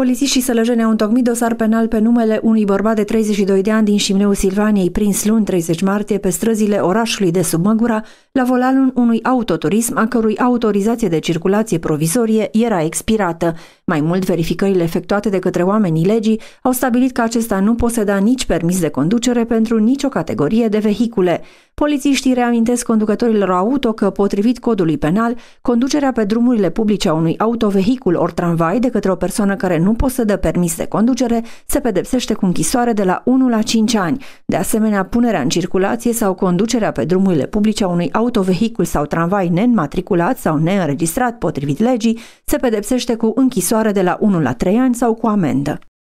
Polițiștii sălăjeni au întocmit dosar penal pe numele unui bărbat de 32 de ani din Șimneu Silvaniei, prins luni 30 martie pe străzile orașului de sub Măgura la volanul unui autoturism a cărui autorizație de circulație provizorie era expirată. Mai mult, verificările efectuate de către oamenii legii au stabilit că acesta nu poseda nici permis de conducere pentru nicio categorie de vehicule. Polițiștii reamintesc conducătorilor auto că, potrivit codului penal, conducerea pe drumurile publice a unui autovehicul ori tramvai de către o persoană care nu posedă permis de conducere se pedepsește cu închisoare de la 1 la 5 ani. De asemenea, punerea în circulație sau conducerea pe drumurile publice a unui autovehicul sau tramvai nenmatriculat sau neînregistrat potrivit legii se pedepsește cu închisoare de la 1 la 3 ani sau cu amendă.